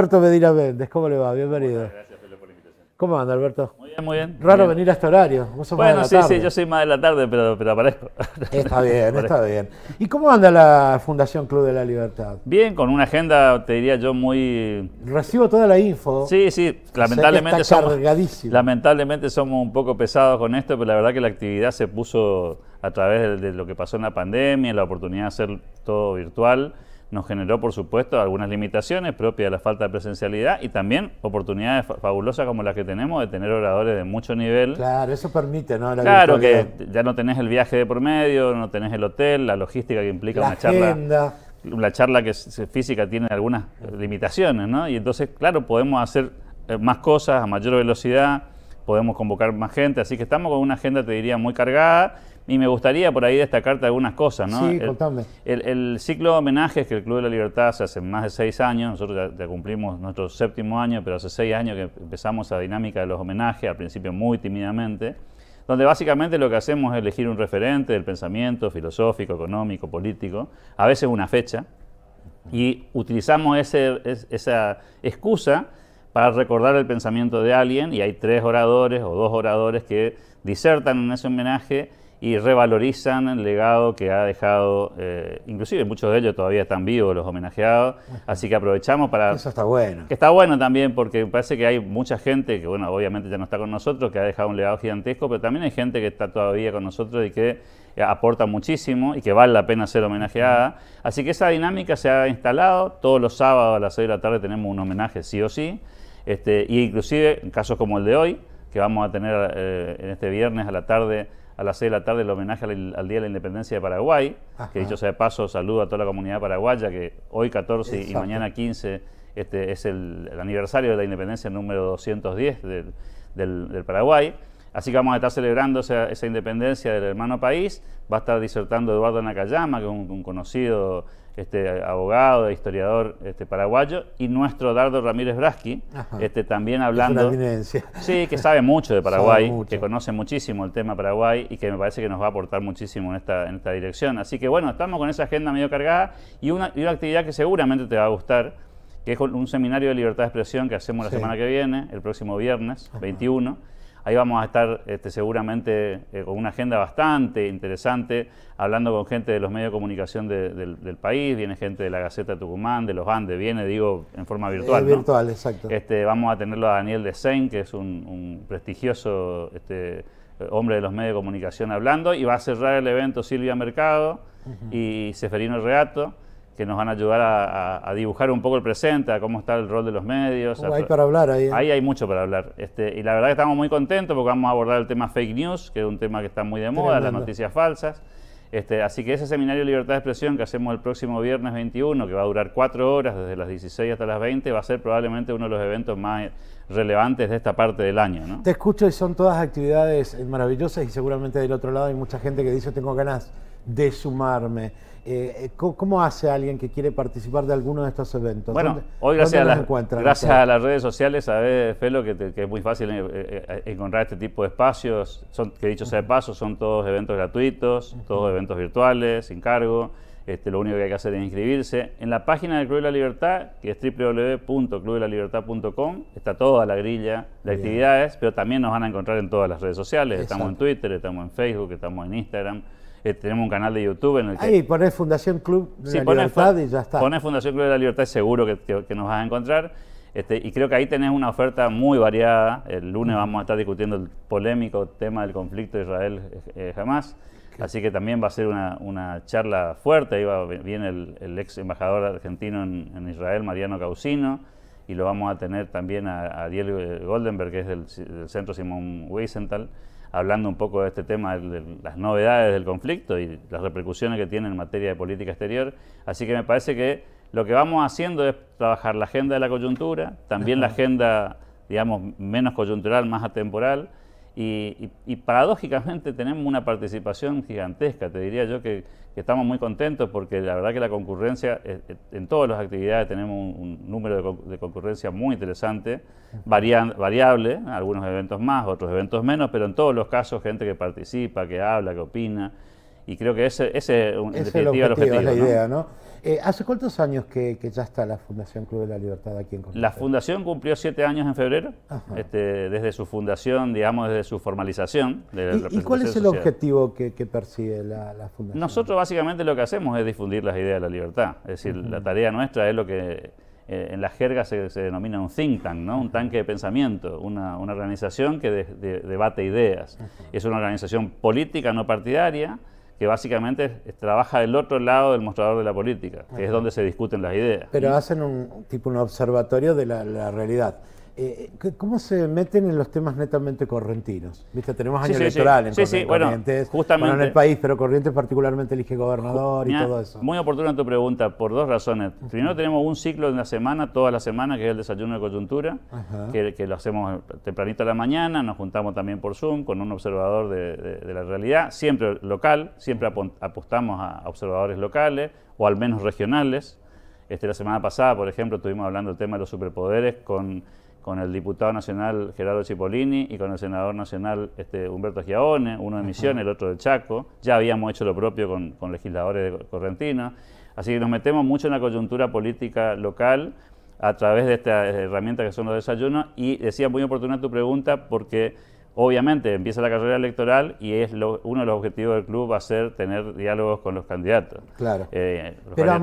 Alberto Medina Méndez, ¿cómo le va? Bienvenido. gracias, por la invitación. ¿Cómo anda, Alberto? Muy bien, muy bien. Raro venir a este horario. bueno, de sí, sí, yo soy más de la tarde, pero, aparezco. Está bien, está bien. ¿Y cómo anda la Fundación Club de la Libertad? Bien, con una agenda, te diría yo, muy... Recibo toda la info. Sí, sí, lamentablemente está somos... Lamentablemente somos un poco pesados con esto, pero la verdad que la actividad se puso a través de, de lo que pasó en la pandemia, la oportunidad de hacer todo virtual nos generó, por supuesto, algunas limitaciones propias de la falta de presencialidad y también oportunidades fabulosas como las que tenemos de tener oradores de mucho nivel. Claro, eso permite, ¿no? claro, que ya no tenés el viaje de por medio, no tenés el hotel, la logística que implica una charla. La charla que es física tiene algunas limitaciones, ¿no? Y entonces, claro, podemos hacer eh, más cosas a mayor velocidad podemos convocar más gente, así que estamos con una agenda, te diría, muy cargada y me gustaría por ahí destacarte algunas cosas, ¿no? Sí, el, El, ciclo de homenajes que el Club de la Libertad hace hace más de seis años, nosotros ya, cumplimos nuestro séptimo año, pero hace seis años que empezamos la dinámica de los homenajes, al principio muy tímidamente, donde básicamente lo que hacemos es elegir un referente del pensamiento filosófico, económico, político, a veces una fecha, y utilizamos ese, esa excusa para recordar el pensamiento de alguien y hay tres oradores o dos oradores que disertan en ese homenaje y revalorizan el legado que ha dejado, eh, inclusive muchos de ellos todavía están vivos, los homenajeados, así que aprovechamos para... Eso está bueno. Que está bueno también porque parece que hay mucha gente que, bueno, obviamente ya no está con nosotros, que ha dejado un legado gigantesco, pero también hay gente que está todavía con nosotros y que eh, aporta muchísimo y que vale la pena ser homenajeada. Así que esa dinámica se ha instalado, todos los sábados a las 6 de la tarde tenemos un homenaje sí o sí, este, y inclusive en casos como el de hoy, que vamos a tener eh, en este viernes a la tarde a las 6 de la tarde el homenaje al, Día de la Independencia de Paraguay, que dicho sea de paso, saludo a toda la comunidad paraguaya, que hoy 14 y mañana 15 este, es el, aniversario de la independencia número 210 del, del Paraguay. Así que vamos a estar celebrando esa, independencia del hermano país. Va a estar disertando Eduardo Nakayama, que es un, conocido este, abogado, e historiador este, paraguayo, y nuestro Dardo Ramírez Braski, este, también hablando. sí, que sabe mucho de Paraguay, que conoce muchísimo el tema Paraguay y que me parece que nos va a aportar muchísimo en esta, en esta dirección. Así que bueno, estamos con esa agenda medio cargada y una, actividad que seguramente te va a gustar, que es un seminario de libertad de expresión que hacemos la semana que viene, el próximo viernes, 21 Ahí vamos a estar este, seguramente eh, con una agenda bastante interesante, hablando con gente de los medios de comunicación del país, viene gente de la Gaceta Tucumán, de los Andes, viene, digo, en forma virtual. virtual, exacto. Este, vamos a tenerlo a Daniel Sen, que es un, prestigioso este, hombre de los medios de comunicación hablando, y va a cerrar el evento Silvia Mercado y Seferino Reato que nos van a ayudar a, dibujar un poco el presente, a cómo está el rol de los medios. Uh, hay para hablar ahí. ¿eh? Ahí hay mucho para hablar. Este, y la verdad que estamos muy contentos porque vamos a abordar el tema fake news, que es un tema que está muy de moda, las noticias falsas. Este, así que ese seminario de Libertad de Expresión que hacemos el próximo viernes 21, que va a durar cuatro horas, desde las 16 hasta las 20, va a ser probablemente uno de los eventos más relevantes de esta parte del año. Te escucho y son todas actividades eh, maravillosas y seguramente del otro lado hay mucha gente que dice tengo ganas de sumarme. Eh, eh ¿Cómo hace alguien que quiere participar de alguno de estos eventos? Bueno, hoy gracias, a, las, gracias a las redes sociales, sabes, Felo, que, que es muy fácil eh, eh, encontrar este tipo de espacios, son, que dicho sea de paso, son todos eventos gratuitos, todos eventos virtuales, sin cargo, este, lo único que hay que hacer es inscribirse. En la página del Club de la Libertad, que es www.clubdelalibertad.com, está toda la grilla de actividades, pero también nos van a encontrar en todas las redes sociales, estamos en Twitter, estamos en Facebook, estamos en Instagram. Eh, tenemos un canal de YouTube en el que... Ahí, pones Fundación Club de la Libertad y ya está. ...pones Fundación Club de la Libertad, seguro que, nos vas a encontrar. Este, y creo que ahí tenés una oferta muy variada. El lunes vamos a estar discutiendo el polémico tema del conflicto de Israel-Jamás. Eh, Así que también va a ser una, charla fuerte. Ahí va, viene el, ex embajador argentino en, Israel, Mariano Causino. Y lo vamos a tener también a, a Goldenberg, que es del, del Centro Simón Wiesenthal hablando un poco de este tema, de las novedades del conflicto y las repercusiones que tiene en materia de política exterior. Así que me parece que lo que vamos haciendo es trabajar la agenda de la coyuntura, también la agenda, digamos, menos coyuntural, más atemporal, y, paradójicamente tenemos una participación gigantesca, te diría yo que, estamos muy contentos porque la verdad que la concurrencia, eh, eh, en todas las actividades tenemos un, número de, concurrencia muy interesante, variable, algunos eventos más, otros eventos menos, pero en todos los casos gente que participa, que habla, que opina y creo que ese, ese es el objetivo. El objetivo es la idea, ¿no? Eh, ¿Hace cuántos años que, ya está la Fundación Club de la Libertad aquí en Costa La Fundación cumplió siete años en febrero, este, desde su fundación, digamos, desde su formalización. ¿Y, cuál es el objetivo que, persigue la, Fundación? Nosotros básicamente lo que hacemos es difundir las ideas de la libertad. Es decir, la tarea nuestra es lo que eh, en la jerga se, denomina un think tank, ¿no? un tanque de pensamiento, una, organización que debate ideas. Es una organización política, no partidaria que básicamente trabaja del otro lado del mostrador de la política, que es donde se discuten las ideas. Pero hacen un tipo un observatorio de la realidad. Eh, ¿Cómo se meten en los temas netamente correntinos? Viste, tenemos año electoral en Corrientes, bueno, justamente, en el país, pero Corrientes particularmente elige gobernador y todo eso. Muy oportuna tu pregunta, por dos razones. Primero, tenemos un ciclo de la semana, toda la semana, que es el desayuno de coyuntura, que, lo hacemos tempranito a la mañana, nos juntamos también por Zoom con un observador de, la realidad, siempre local, siempre apostamos a observadores locales o al menos regionales. Este, la semana pasada, por ejemplo, estuvimos hablando del tema de los superpoderes con con el diputado nacional Gerardo Cipollini y con el senador nacional este, Humberto Giaone, uno de Misiones, el otro de Chaco. Ya habíamos hecho lo propio con, legisladores de Correntina. Así que nos metemos mucho en la coyuntura política local a través de esta herramienta que son los desayunos y decía muy oportuna tu pregunta porque Obviamente empieza la carrera electoral y es uno de los objetivos del club va a ser tener diálogos con los candidatos. Claro. Eh, los Pero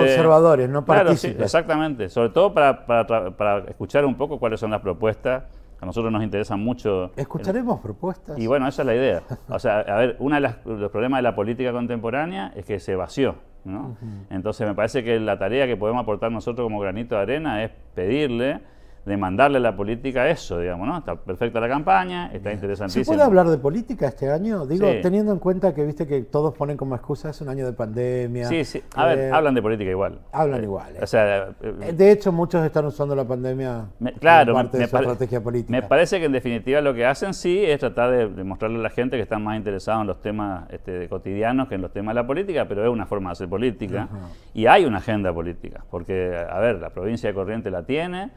observadores, no claro, Sí, exactamente. Sobre todo para, escuchar un poco cuáles son las propuestas. A nosotros nos interesan mucho... Escucharemos propuestas. Y bueno, esa es la idea. O sea, a ver, uno de los problemas de la política contemporánea es que se vació. ¿no? Entonces me parece que la tarea que podemos aportar nosotros como granito de arena es pedirle demandarle a la política eso, digamos, ¿no? Está perfecta la campaña, está interesantísima. ¿Se puede hablar de política este año? Digo, teniendo en cuenta que viste que todos ponen como excusa es un año de pandemia. Sí, sí. A ver, eh, hablan de política igual. Hablan eh, igual. Eh. O sea, de hecho, muchos están usando la pandemia como parte de su estrategia política. Me parece que en definitiva lo que hacen sí es tratar de, mostrarle a la gente que están más interesados en los temas este, cotidianos que en los temas de la política, pero es una forma de hacer política. Y hay una agenda política, porque, a ver, la provincia de Corrientes la tiene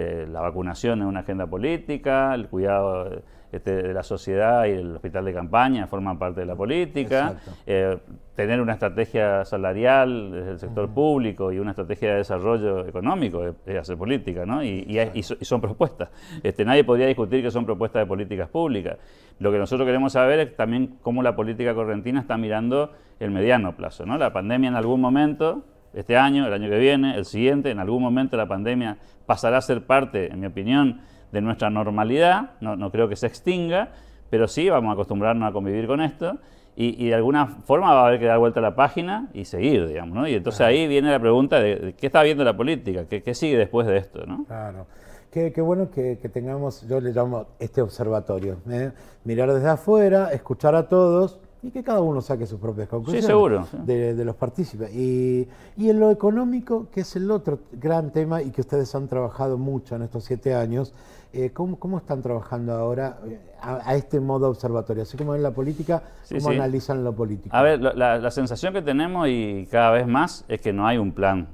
eh, la vacunación es una agenda política, el cuidado este, de la sociedad y el hospital de campaña forman parte de la política, eh, tener una estrategia salarial del el sector público y una estrategia de desarrollo económico es, hacer política, ¿no? Y, son propuestas. Este, nadie podría discutir que son propuestas de políticas públicas. Lo que nosotros queremos saber es también cómo la política correntina está mirando el mediano plazo, ¿no? La pandemia en algún momento este año, el año que viene, el siguiente, en algún momento la pandemia pasará a ser parte, en mi opinión, de nuestra normalidad, no, creo que se extinga, pero sí vamos a acostumbrarnos a convivir con esto y, de alguna forma va a haber que dar vuelta a la página y seguir, digamos, Y entonces ahí viene la pregunta de qué está viendo la política, qué, sigue después de esto, Claro. Qué, bueno que, tengamos, yo le llamo este observatorio, ¿eh? mirar desde afuera, escuchar a todos, y que cada uno saque sus propias conclusiones. De, los partícipes. Y, en lo económico, que es el otro gran tema y que ustedes han trabajado mucho en estos siete años, eh, ¿cómo, están trabajando ahora eh, a, este modo observatorio? Así como en la política, ¿cómo analizan lo político? A ver, la, la, sensación que tenemos y cada vez más es que no hay un plan.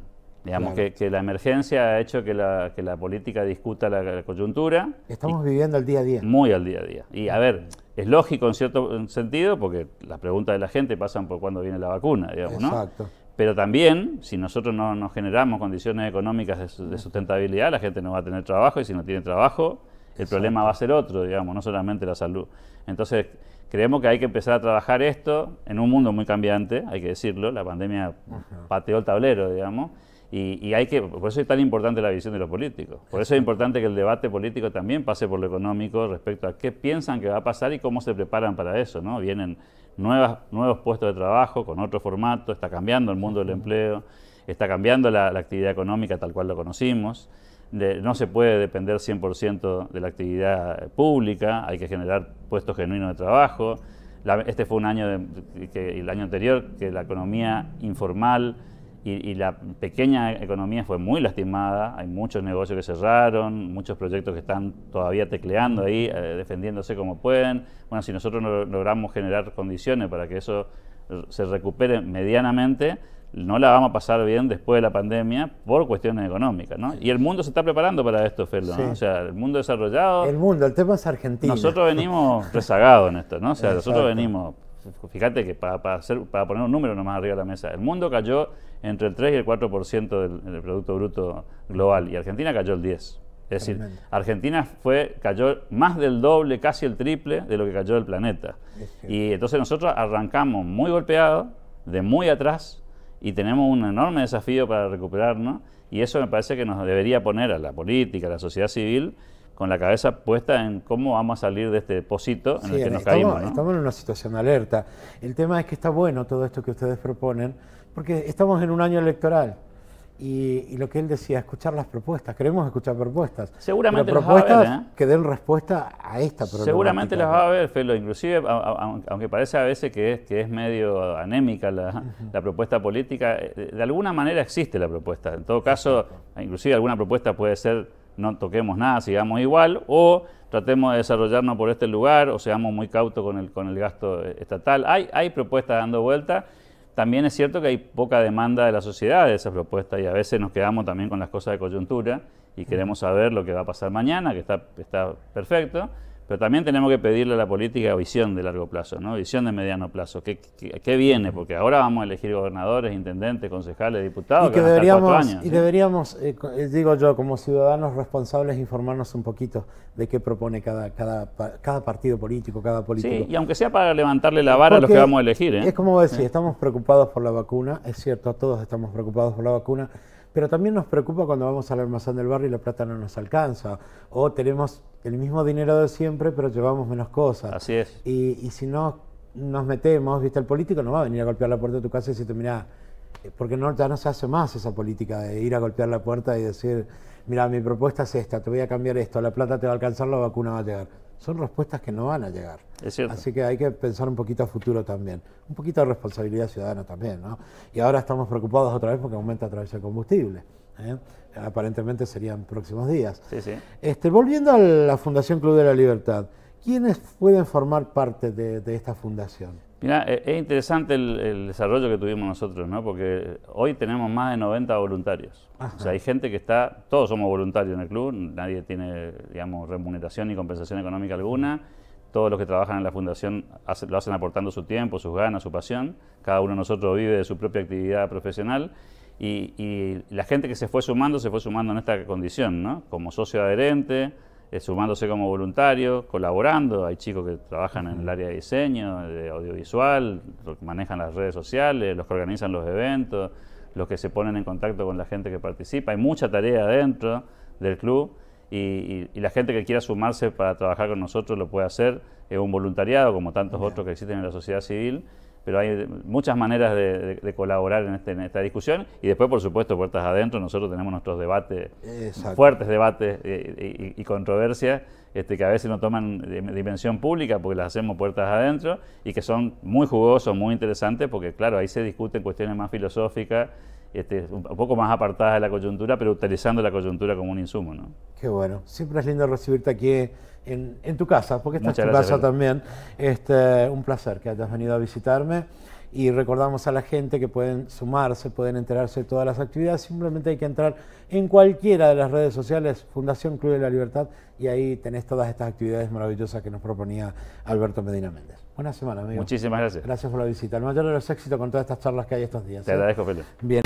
Digamos que, la emergencia ha hecho que la, política discuta la, coyuntura. Estamos viviendo al día a día. Muy al día a día. Y a ver es lógico en cierto sentido, porque las preguntas de la gente pasan por cuándo viene la vacuna, digamos, ¿no? Exacto. Pero también, si nosotros no, no generamos condiciones económicas de, sustentabilidad, la gente no va a tener trabajo y si no tiene trabajo, el problema va a ser otro, digamos, no solamente la salud. Entonces, creemos que hay que empezar a trabajar esto en un mundo muy cambiante, hay que decirlo, la pandemia pateó el tablero, digamos y, hay que, por eso es tan importante la visión de los políticos. Por eso es importante que el debate político también pase por lo económico respecto a qué piensan que va a pasar y cómo se preparan para eso. ¿no? Vienen nuevas, nuevos puestos de trabajo con otro formato, está cambiando el mundo del empleo, está cambiando la, actividad económica tal cual lo conocimos. no se puede depender 100% de la actividad pública, hay que generar puestos genuinos de trabajo. este fue un año, de, que, el año anterior, que la economía informal y, la pequeña economía fue muy lastimada, hay muchos negocios que cerraron, muchos proyectos que están todavía tecleando ahí, eh, defendiéndose como pueden. Bueno, si nosotros no logramos generar condiciones para que eso se recupere medianamente, no la vamos a pasar bien después de la pandemia por cuestiones económicas, ¿no? Y el mundo se está preparando para esto, Felo, O sea, el mundo desarrollado... El mundo, el tema es argentino Nosotros venimos rezagados en esto, ¿no? O sea, nosotros venimos... Fíjate que para, hacer, para poner un número nomás arriba de la mesa, el mundo cayó entre el 3 y el 4% del, del, Producto Bruto global y Argentina cayó el 10. Es decir, Argentina fue, cayó más del doble, casi el triple de lo que cayó el planeta. Y entonces nosotros arrancamos muy golpeados, de muy atrás, y tenemos un enorme desafío para recuperarnos. Y eso me parece que nos debería poner a la política, a la sociedad civil, con la cabeza puesta en cómo vamos a salir de este depósito en el que nos caímos. Estamos en una situación de alerta. El tema es que está bueno todo esto que ustedes proponen, porque estamos en un año electoral. Y, lo que él decía, escuchar las propuestas. Queremos escuchar propuestas. Seguramente las va a haber, ¿eh? que den respuesta a esta propuesta. Seguramente las va a haber, Felo. Inclusive, aunque parece a veces que es, que es medio anémica la, la, propuesta política, eh, de alguna manera existe la propuesta. En todo caso, inclusive alguna propuesta puede ser no toquemos nada, sigamos igual, o tratemos de desarrollarnos por este lugar, o seamos muy cautos con el, con el gasto eh, estatal. Hay, hay propuestas dando vuelta. También es cierto que hay poca demanda de la sociedad de esas propuestas y a veces nos quedamos también con las cosas de coyuntura y queremos saber lo que va a pasar mañana, que está, está perfecto, pero también tenemos que pedirle a la política visión de largo plazo, ¿no? visión de mediano plazo. ¿Qué, qué, viene? Porque ahora vamos a elegir gobernadores, intendentes, concejales, diputados. Y que, deberíamos, años, y deberíamos eh, eh, digo yo, como ciudadanos responsables, informarnos un poquito de qué propone cada, cada, cada partido político, cada político. Sí, y aunque sea para levantarle la vara a los que vamos a elegir. ¿eh? Es como decir, estamos preocupados por la vacuna, es cierto, todos estamos preocupados por la vacuna pero también nos preocupa cuando vamos al almacén del barrio y la plata no nos alcanza. O tenemos el mismo dinero de siempre, pero llevamos menos cosas. Así es. Y, si no nos metemos, ¿viste? El político no va a venir a golpear la puerta de tu casa y decirte, mira, eh, porque no, ya no se hace más esa política de ir a golpear la puerta y decir, mira, mi propuesta es esta, te voy a cambiar esto, la plata te va a alcanzar, la vacuna va a llegar son respuestas que no van a llegar. Así que hay que pensar un poquito a futuro también, un poquito de responsabilidad ciudadana también, ¿no? Y ahora estamos preocupados otra vez porque aumenta a través del combustible. ¿eh? Aparentemente serían próximos días. Sí, sí. Este, volviendo a la Fundación Club de la Libertad, ¿Quiénes pueden formar parte de, esta fundación? Mira, eh, es interesante el, desarrollo que tuvimos nosotros, ¿no? Porque hoy tenemos más de 90 voluntarios. O sea, hay gente que está, todos somos voluntarios en el club, nadie tiene, digamos, remuneración ni compensación económica alguna. Todos los que trabajan en la fundación lo hacen aportando su tiempo, sus ganas, su pasión. Cada uno de nosotros vive de su propia actividad profesional. Y, y la gente que se fue sumando, se fue sumando en esta condición, ¿no? Como socio adherente, eh, sumándose como voluntarios, colaborando. Hay chicos que trabajan en el área de diseño, de audiovisual, manejan las redes sociales, los que organizan los eventos, los que se ponen en contacto con la gente que participa. Hay mucha tarea dentro del club. Y, la gente que quiera sumarse para trabajar con nosotros lo puede hacer, es eh, un voluntariado como tantos otros que existen en la sociedad civil pero hay muchas maneras de, colaborar este, en, esta discusión y después, por supuesto, puertas adentro, nosotros tenemos nuestros debates, fuertes debates eh, eh, y, controversias este, que a veces no toman dimensión pública porque las hacemos puertas adentro y que son muy jugosos, muy interesantes, porque claro, ahí se discuten cuestiones más filosóficas. Este, un poco más apartadas de la coyuntura, pero utilizando la coyuntura como un insumo. ¿no? Qué bueno. Siempre es lindo recibirte aquí en, tu casa, porque esta es tu casa también. Este, un placer que hayas venido a visitarme y recordamos a la gente que pueden sumarse, pueden enterarse de todas las actividades, simplemente hay que entrar en cualquiera de las redes sociales, Fundación Club de la Libertad, y ahí tenés todas estas actividades maravillosas que nos proponía Alberto Medina Méndez. Buena semana, amigo. Muchísimas gracias. Gracias por la visita. El mayor de los éxitos con todas estas charlas que hay estos días. Te ¿eh? agradezco, Felipe. Bien.